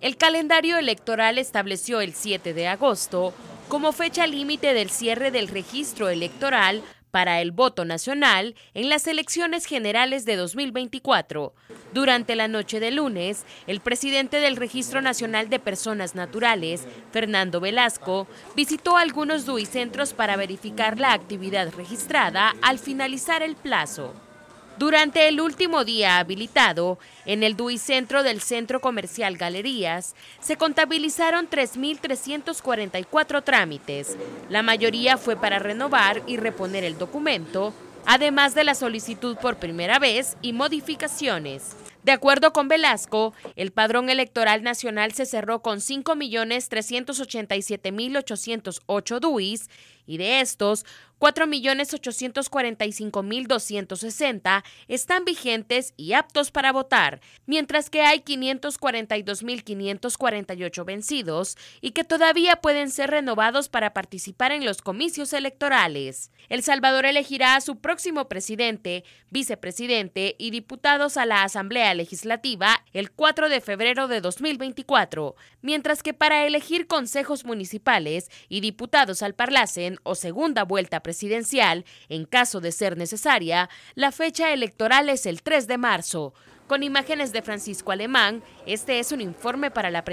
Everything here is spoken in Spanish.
El calendario electoral estableció el 7 de agosto como fecha límite del cierre del registro electoral para el voto nacional en las elecciones generales de 2024. Durante la noche de lunes, el presidente del Registro Nacional de Personas Naturales, Fernando Velasco, visitó algunos DUI centros para verificar la actividad registrada al finalizar el plazo. Durante el último día habilitado, en el DUI Centro del Centro Comercial Galerías, se contabilizaron 3.344 trámites. La mayoría fue para renovar y reponer el documento, además de la solicitud por primera vez y modificaciones. De acuerdo con Velasco, el padrón electoral nacional se cerró con 5.387.808 DUIs y de estos, 4.845.260 están vigentes y aptos para votar, mientras que hay 542.548 vencidos y que todavía pueden ser renovados para participar en los comicios electorales. El Salvador elegirá a su próximo presidente, vicepresidente y diputados a la Asamblea Legislativa el 4 de febrero de 2024, mientras que para elegir consejos municipales y diputados al Parlacen o segunda vuelta presidencial, en caso de ser necesaria, la fecha electoral es el 3 de marzo. Con imágenes de Francisco Alemán, este es un informe para la